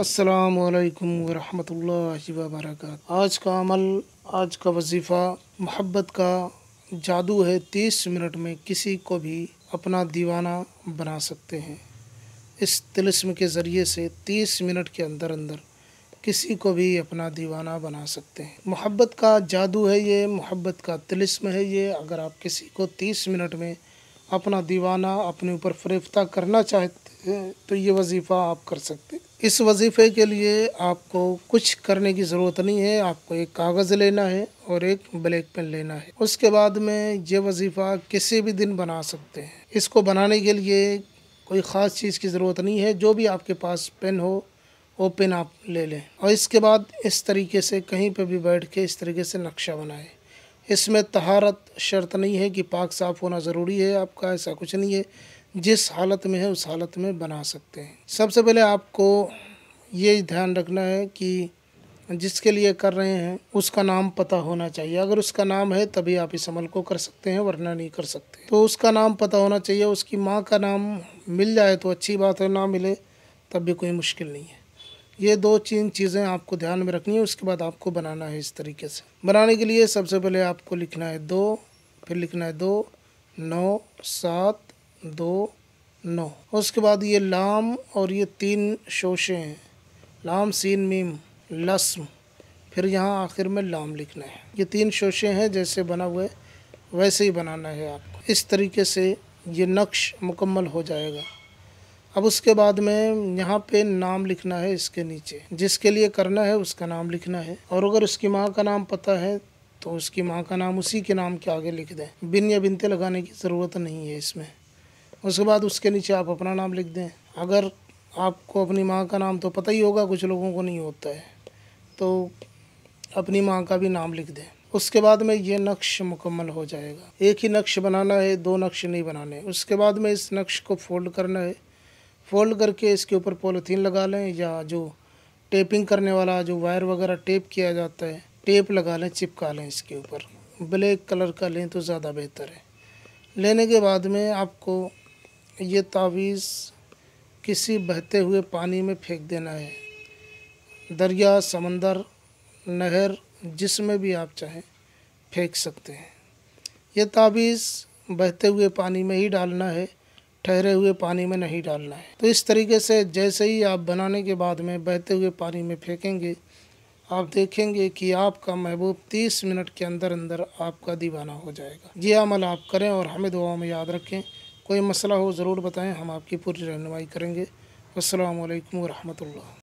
असलकम वरहमल वबरक आज का अमल आज का वजीफ़ा मोहब्बत का जादू है तीस मिनट में किसी को भी अपना दीवाना बना सकते हैं इस तिलस्म के ज़रिए से तीस मिनट के अंदर अंदर किसी को भी अपना दीवाना बना सकते हैं मोहब्बत का जादू है ये मोहब्बत का तिलस्म है ये अगर आप किसी को तीस मिनट में अपना दीवाना अपने ऊपर फरेफ्ता करना चाहते हैं तो ये वजीफ़ा आप कर सकते हैं इस वजीफ़े के लिए आपको कुछ करने की ज़रूरत नहीं है आपको एक कागज़ लेना है और एक ब्लैक पेन लेना है उसके बाद में ये वजीफ़ा किसी भी दिन बना सकते हैं इसको बनाने के लिए कोई ख़ास चीज़ की ज़रूरत नहीं है जो भी आपके पास पेन हो वो पेन आप ले लें और इसके बाद इस तरीके से कहीं पर भी बैठ के इस तरीके से नक्शा बनाएँ इसमें तहारत शर्त नहीं है कि पाक साफ़ होना ज़रूरी है आपका ऐसा कुछ नहीं है जिस हालत में है उस हालत में बना सकते हैं सबसे पहले आपको ये ध्यान रखना है कि जिसके लिए कर रहे हैं उसका नाम पता होना चाहिए अगर उसका नाम है तभी आप इस अमल को कर सकते हैं वरना नहीं कर सकते तो उसका नाम पता होना चाहिए उसकी माँ का नाम मिल जाए तो अच्छी बात है ना मिले तब भी कोई मुश्किल नहीं है ये दो तीन चीज़ें आपको ध्यान में रखनी है उसके बाद आपको बनाना है इस तरीके से बनाने के लिए सबसे पहले आपको लिखना है दो फिर लिखना है दो नौ सात दो नौ उसके बाद ये लाम और ये तीन शोशे हैं लाम सीन मीम लस्म फिर यहाँ आखिर में लाम लिखना है ये तीन शोशे हैं जैसे बना हुए वैसे ही बनाना है आपको इस तरीके से ये नक्श मुकम्मल हो जाएगा अब उसके बाद में यहाँ पे नाम लिखना है इसके नीचे जिसके लिए करना है उसका नाम लिखना है और अगर उसकी माँ का नाम पता है तो उसकी माँ का नाम उसी के नाम के आगे लिख दें बिन या बिनते लगाने की ज़रूरत नहीं है इसमें उसके बाद उसके नीचे आप अपना नाम लिख दें अगर आपको अपनी माँ का नाम तो पता ही होगा कुछ लोगों को नहीं होता है तो अपनी माँ का भी नाम लिख दें उसके बाद में ये नक्श मुकम्मल हो जाएगा एक ही नक्श बनाना है दो नक्श नहीं बनाने उसके बाद में इस नक्श को फोल्ड करना है फोल्ड करके इसके ऊपर पॉलीथीन लगा लें या जो टेपिंग करने वाला जो वायर वगैरह टेप किया जाता है टेप लगा लें चिपका लें इसके ऊपर ब्लैक कलर का लें तो ज़्यादा बेहतर है लेने के बाद में आपको ये तावीज़ किसी बहते हुए पानी में फेंक देना है दरिया समंदर नहर जिसमें भी आप चाहें फेंक सकते हैं ये तावीज़ बहते हुए पानी में ही डालना है ठहरे हुए पानी में नहीं डालना है तो इस तरीके से जैसे ही आप बनाने के बाद में बहते हुए पानी में फेंकेंगे आप देखेंगे कि आपका महबूब 30 मिनट के अंदर अंदर आपका दीवाना हो जाएगा ये अमल आप करें और हमें दुआओं में याद रखें कोई मसला हो ज़रूर बताएं हम आपकी पूरी रहनुमाई करेंगे अल्लाम वरहमल